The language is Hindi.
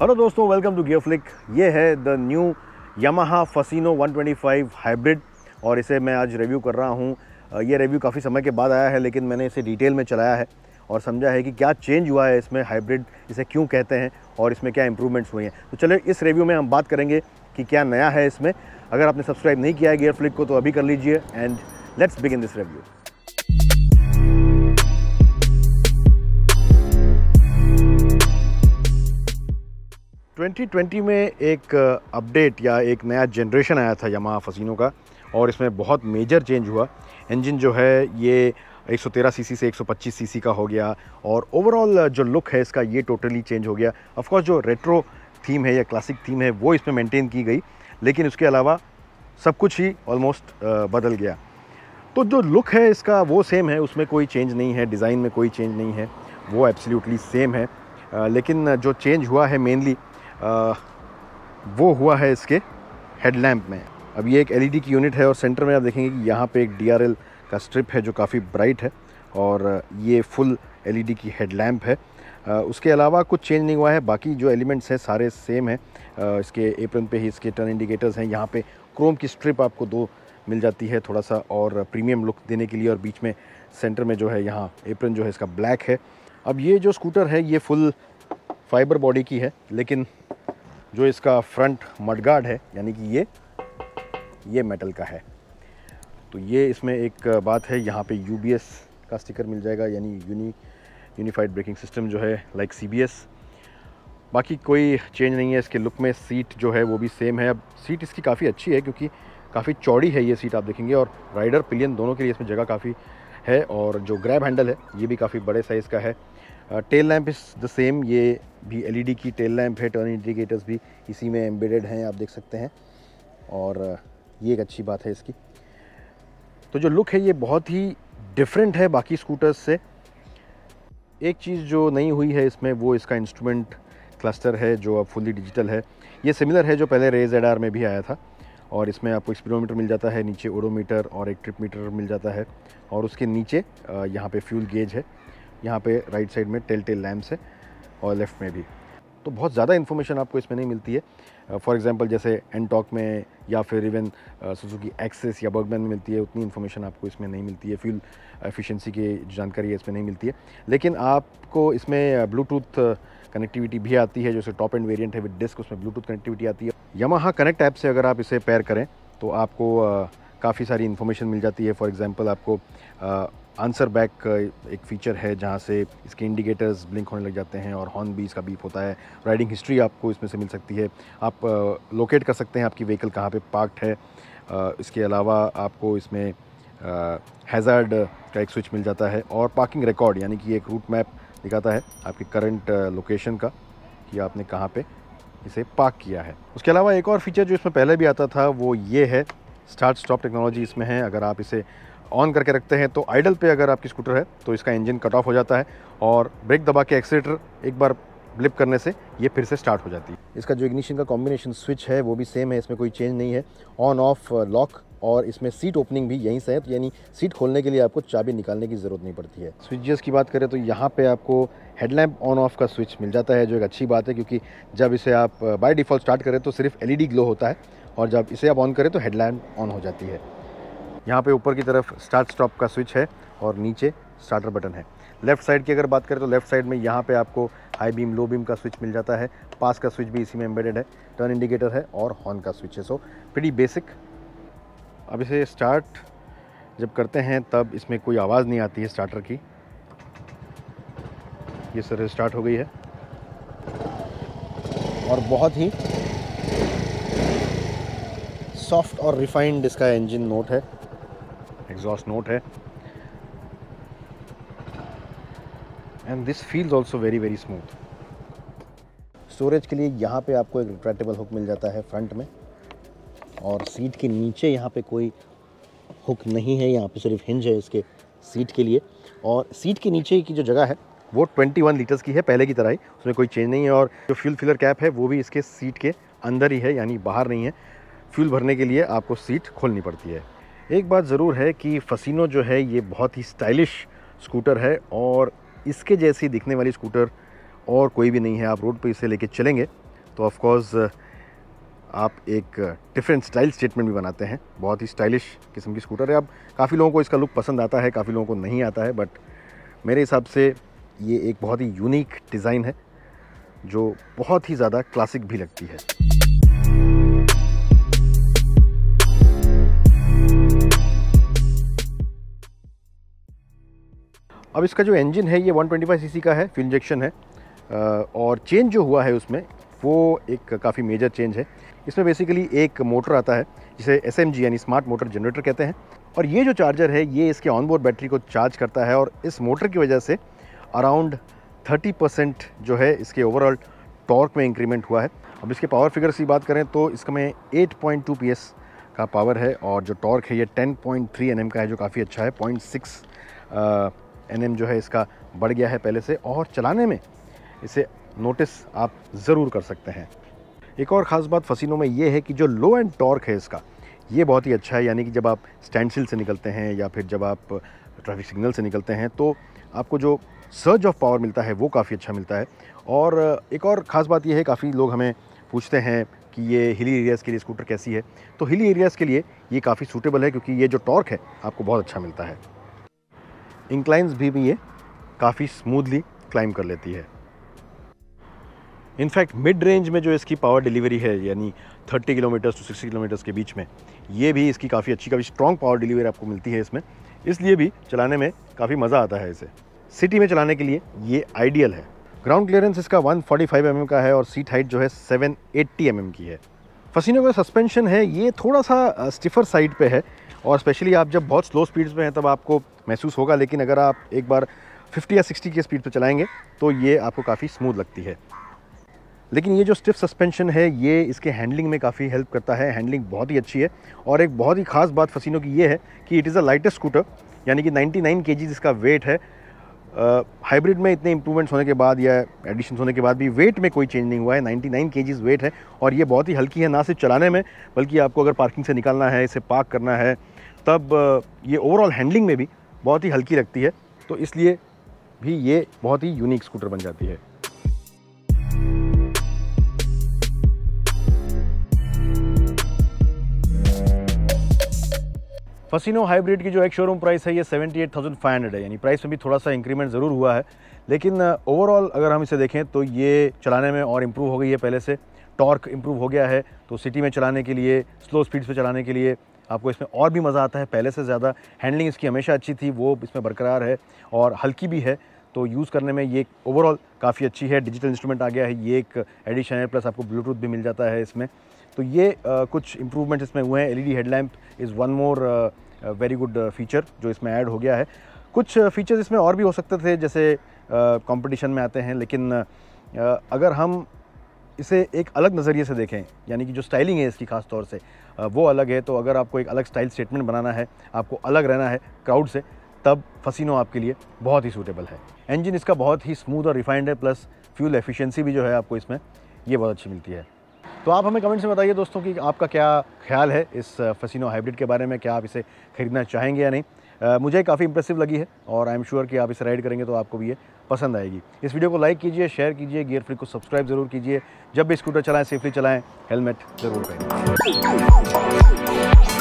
हेलो दोस्तों वेलकम टू गियर फ्लिक ये है the new Yamaha Fascino 125 hybrid और इसे मैं आज रिव्यू कर रहा हूँ ये रिव्यू काफ़ी समय के बाद आया है लेकिन मैंने इसे डिटेल में चलाया है और समझा है कि क्या चेंज हुआ है इसमें हाइब्रिड इसे क्यों कहते हैं और इसमें क्या इंप्रूवमेंट्स हुए हैं तो चलिए इस रिव्यू में हम बात करेंगे कि क्या नया है इसमें अगर आपने सब्सक्राइब नहीं किया है गियर फ्लिक को तो अभी कर लीजिए and let's begin this review 2020 में एक अपडेट या एक नया जनरेशन आया था यमा फसिनों का और इसमें बहुत मेजर चेंज हुआ इंजन जो है ये 113 सीसी से 125 सीसी का हो गया और ओवरऑल जो लुक है इसका ये टोटली चेंज हो गया ऑफकोर्स जो रेट्रो थीम है या क्लासिक थीम है वो इसमें मेंटेन की गई लेकिन उसके अलावा सब कुछ ही ऑलमोस्ट बदल गया तो जो लुक है इसका वो सेम है उसमें कोई चेंज नहीं है डिज़ाइन में कोई चेंज नहीं है वो एब्सोल्युटली सेम है लेकिन जो चेंज हुआ है मेनली वो हुआ है इसके हेडलैम्प में अब ये एक एलईडी e की यूनिट है और सेंटर में आप देखेंगे कि यहाँ पे एक डीआरएल का स्ट्रिप है जो काफ़ी ब्राइट है और ये फुल एलईडी e की हेडलैम्प है उसके अलावा कुछ चेंज नहीं हुआ है बाकी जो एलिमेंट्स हैं सारे सेम हैं इसके एप्रन पे ही इसके टर्न इंडिकेटर्स हैं यहाँ पे क्रोम की स्ट्रिप आपको दो मिल जाती है थोड़ा सा और प्रीमियम लुक देने के लिए और बीच में सेंटर में जो है यहाँ एप्रन जो है इसका ब्लैक है अब ये जो स्कूटर है ये फुल फाइबर बॉडी की है लेकिन जो इसका फ्रंट मडगार्ड है यानी कि ये ये मेटल का है तो ये इसमें एक बात है यहाँ पे यू का स्टिकर मिल जाएगा यानी यूनी यूनिफाइड ब्रेकिंग सिस्टम जो है लाइक सी बाकी कोई चेंज नहीं है इसके लुक में सीट जो है वो भी सेम है अब सीट इसकी काफ़ी अच्छी है क्योंकि काफ़ी चौड़ी है ये सीट आप देखेंगे और राइडर पिलियन दोनों के लिए इसमें जगह काफ़ी है और जो ग्रैब हैंडल है ये भी काफ़ी बड़े साइज़ का है tail lamp is the same ये भी एलईडी की टेल लैम्प है टर्न इंडिकेटर्स भी इसी में एम्बेडेड हैं आप देख सकते हैं और ये एक अच्छी बात है इसकी तो जो लुक है ये बहुत ही डिफरेंट है बाकी स्कूटर्स से एक चीज़ जो नई हुई है इसमें वो इसका इंस्ट्रूमेंट क्लस्टर है जो अब फुली डिजिटल है ये सिमिलर है जो पहले रेज एडार में भी आया था और इसमें आपको स्पीडोमीटर मिल जाता है नीचे ओडोमीटर और एक ट्रिप मीटर मिल जाता है और उसके नीचे यहाँ पे फ्यूल गेज है यहाँ पे राइट साइड में टेल टेल लैम्प्स है और लेफ्ट में भी तो बहुत ज़्यादा इन्फॉर्मेशन आपको इसमें नहीं मिलती है फॉर एग्जांपल जैसे एनटॉक में या फिर इवन सुजुकी एक्सेस या बर्गमैन में मिलती है उतनी इन्फॉर्मेशन आपको इसमें नहीं मिलती है फ्यूल एफिशिएंसी की जानकारी है इसमें नहीं मिलती है लेकिन आपको इसमें ब्लूटूथ कनेक्टिविटी भी आती है जैसे टॉप एंड वेरिएंट है विद डिस्क उसमें ब्लूटूथ कनेक्टिविटी आती है यमाहा कनेक्ट ऐप से अगर आप इसे पेयर करें तो आपको काफ़ी सारी इन्फॉर्मेशन मिल जाती है फॉर एग्ज़ाम्पल आपको आंसर बैक एक फ़ीचर है जहाँ से इसके इंडिकेटर्स ब्लिंक होने लग जाते हैं और हॉर्न भी इसका बीप होता है राइडिंग हिस्ट्री आपको इसमें से मिल सकती है आप लोकेट कर सकते हैं आपकी व्हीकल कहाँ पर पार्कड है इसके अलावा आपको इसमें हैज़र्ड का एक स्विच मिल जाता है और पार्किंग रिकॉर्ड यानी कि एक रूट मैप दिखाता है आपके करंट लोकेशन का कि आपने कहाँ पर इसे पार्क किया है उसके अलावा एक और फीचर जो इसमें पहले भी आता था वो ये है स्टार्ट स्टॉप टेक्नोलॉजी इसमें है अगर आप इसे ऑन करके रखते हैं तो आइडल पे अगर आपकी स्कूटर है तो इसका इंजन कट ऑफ हो जाता है और ब्रेक दबा के एक्सीटर एक बार ब्लिप करने से ये फिर से स्टार्ट हो जाती है इसका जो इग्निशन का कॉम्बिनेशन स्विच है वो भी सेम है इसमें कोई चेंज नहीं है ऑन ऑफ लॉक और इसमें सीट ओपनिंग भी यहीं से है तो यानी सीट खोलने के लिए आपको चाबी निकालने की ज़रूरत नहीं पड़ती है स्विचेस की बात करें तो यहाँ पे आपको हेडलैम्प ऑन ऑफ का स्विच मिल जाता है जो एक अच्छी बात है क्योंकि जब इसे आप बाय डिफ़ॉल्ट स्टार्ट करें तो सिर्फ एलईडी ग्लो होता है और जब इसे आप ऑन करें तो हेडलैम्प ऑन हो जाती है यहाँ पर ऊपर की तरफ स्टार्ट स्टॉप का स्विच है और नीचे स्टार्टर बटन है लेफ्ट साइड की अगर बात करें तो लेफ्ट साइड में यहाँ पे आपको हाई बीम लो बीम का स्विच मिल जाता है पास का स्विच भी इसी में एम्बेडेड है टर्न इंडिकेटर है और हॉर्न का स्विच है सो प्रीटी बेसिक अब इसे स्टार्ट जब करते हैं तब इसमें कोई आवाज़ नहीं आती है स्टार्टर की ये सर स्टार्ट हो गई है और बहुत ही सॉफ्ट और रिफाइंड इसका इंजन नोट है एग्जॉस्ट नोट है and this feels also very very smooth storage के लिए यहाँ पे आपको एक रिट्रैक्टेबल हुक मिल जाता है फ्रंट में और सीट के नीचे यहाँ पे कोई हुक नहीं है यहाँ पे सिर्फ हिंज है इसके सीट के लिए और सीट के नीचे की जो जगह है वो 21 लीटर्स की है पहले की तरह ही उसमें कोई चेंज नहीं है और जो फ्यूल फिलर कैप है वो भी इसके सीट के अंदर ही है यानी बाहर नहीं है फ्यूल भरने के लिए आपको सीट खोलनी पड़ती है एक बात ज़रूर है कि फसिनो जो है ये बहुत ही स्टाइलिश स्कूटर है और इसके जैसी दिखने वाली स्कूटर और कोई भी नहीं है आप रोड पर इसे लेके चलेंगे तो ऑफ़ आप एक डिफरेंट स्टाइल स्टेटमेंट भी बनाते हैं बहुत ही स्टाइलिश किस्म की स्कूटर है अब काफ़ी लोगों को इसका लुक पसंद आता है काफ़ी लोगों को नहीं आता है बट मेरे हिसाब से ये एक बहुत ही यूनिक डिज़ाइन है जो बहुत ही ज़्यादा क्लासिक भी लगती है अब इसका जो इंजन है ये 125 सीसी का है फ्यूल इंजेक्शन है और चेंज जो हुआ है उसमें वो एक काफ़ी मेजर चेंज है इसमें बेसिकली एक मोटर आता है जिसे एस यानी स्मार्ट मोटर जनरेटर कहते हैं और ये जो चार्जर है ये इसके ऑनबोर्ड बैटरी को चार्ज करता है और इस मोटर की वजह से अराउंड 30 परसेंट जो है इसके ओवरऑल टॉर्क में इंक्रीमेंट हुआ है अब इसके पावर फिगर्स की बात करें तो इसमें 8.2 पॉइंट का पावर है और जो टॉर्क है ये 10.3 पॉइंट का है जो काफ़ी अच्छा है 0.6 एन जो है इसका बढ़ गया है पहले से और चलाने में इसे नोटिस आप ज़रूर कर सकते हैं एक और ख़ास बात फसीनों में ये है कि जो लो एंड टॉर्क है इसका ये बहुत ही अच्छा है यानी कि जब आप स्टैंड से निकलते हैं या फिर जब आप ट्रैफिक सिग्नल से निकलते हैं तो आपको जो सर्ज ऑफ पावर मिलता है वो काफ़ी अच्छा मिलता है और एक और ख़ास बात यह है काफ़ी लोग हमें पूछते हैं कि ये हिली एरियाज़ के लिए स्कूटर कैसी है तो हिली एरियाज़ के लिए ये काफ़ी सूटेबल है क्योंकि ये जो टॉर्क है आपको बहुत अच्छा मिलता है इंक्लाइंस भी, भी ये काफ़ी स्मूथली क्लाइम कर लेती है इनफैक्ट मिड रेंज में जो इसकी पावर डिलीवरी है यानी 30 किलोमीटर्स टू 60 किलोमीटर्स के बीच में ये भी इसकी काफ़ी अच्छी काफ़ी स्ट्रॉन्ग पावर डिलीवरी आपको मिलती है इसमें इसलिए भी चलाने में काफ़ी मज़ा आता है इसे सिटी में चलाने के लिए ये आइडियल है ग्राउंड क्लियरेंस इसका 145 mm का है और सीट हाइट जो है 780 एम mm की है फसीनों का सस्पेंशन है ये थोड़ा सा स्टिफर साइड पे है और स्पेशली आप जब बहुत स्लो स्पीड्स पे हैं तब आपको महसूस होगा लेकिन अगर आप एक बार 50 या 60 की स्पीड पे चलाएंगे तो ये आपको काफ़ी स्मूथ लगती है लेकिन ये जो स्टिफ सस्पेंशन है ये इसके हैंडलिंग में काफ़ी हेल्प करता है हैंडलिंग बहुत ही अच्छी है और एक बहुत ही खास बात फसीनों की ये है कि it is a lightest scooter यानी कि 99 नाइन इसका वेट है हाइब्रिड में इतने इंप्रूवमेंट्स होने के बाद या एडिशन होने के बाद भी वेट में कोई चेंज नहीं हुआ है 99 नाइन वेट है और ये बहुत ही हल्की है ना सिर्फ चलाने में बल्कि आपको अगर पार्किंग से निकालना है इसे पार्क करना है तब ये ओवरऑल हैंडलिंग में भी बहुत ही हल्की लगती है तो इसलिए भी ये बहुत ही यूनिक स्कूटर बन जाती है फसिनो हाइब्रिड की जो एक शोरूम प्राइस है ये seventy eight thousand five hundred है यानी प्राइस में भी थोड़ा सा इंक्रीमेंट ज़रूर हुआ है लेकिन ओवरऑल uh, अगर हम इसे देखें तो ये चलाने में और इम्प्रूव हो गई है पहले से टॉर्क इम्प्रूव हो गया है तो सिटी में चलाने के लिए स्लो स्पीड्स से चलाने के लिए आपको इसमें और भी मज़ा आता है पहले से ज़्यादा हैंडलिंग इसकी हमेशा अच्छी थी वो इसमें बरकरार है और हल्की भी है तो यूज़ करने में ये ओवरऑल काफ़ी अच्छी है डिजिटल इंस्ट्रूमेंट आ गया है ये एक एडिशन है प्लस आपको ब्लूटूथ भी मिल जाता है इसमें तो ये आ, uh, कुछ इम्प्रूवमेंट्स इसमें हुए हैं LED headlamp is one more very good feature जो इसमें ऐड हो गया है कुछ फीचर्स इसमें और भी हो सकते थे जैसे कंपटीशन में आते हैं लेकिन अगर हम इसे एक अलग नज़रिए से देखें यानी कि जो स्टाइलिंग है इसकी ख़ास तौर से वो अलग है तो अगर आपको एक अलग स्टाइल स्टेटमेंट बनाना है आपको अलग रहना है क्राउड से तब फसिनो आपके लिए बहुत ही सूटेबल है इंजन इसका बहुत ही स्मूथ और रिफाइंड है प्लस फ्यूल एफिशिएंसी भी जो है आपको इसमें ये बहुत अच्छी मिलती है तो आप हमें कमेंट्स में बताइए दोस्तों कि आपका क्या ख्याल है इस फसिनो हाइब्रिड के बारे में क्या आप इसे ख़रीदना चाहेंगे या नहीं मुझे काफ़ी इंप्रेसिव लगी है और आई एम श्योर कि आप इसे राइड करेंगे तो आपको भी ये पसंद आएगी इस वीडियो को लाइक कीजिए शेयर कीजिए गियर फ्री को सब्सक्राइब ज़रूर कीजिए जब भी स्कूटर चलाएं सेफली चलाएं हेलमेट ज़रूर पहनें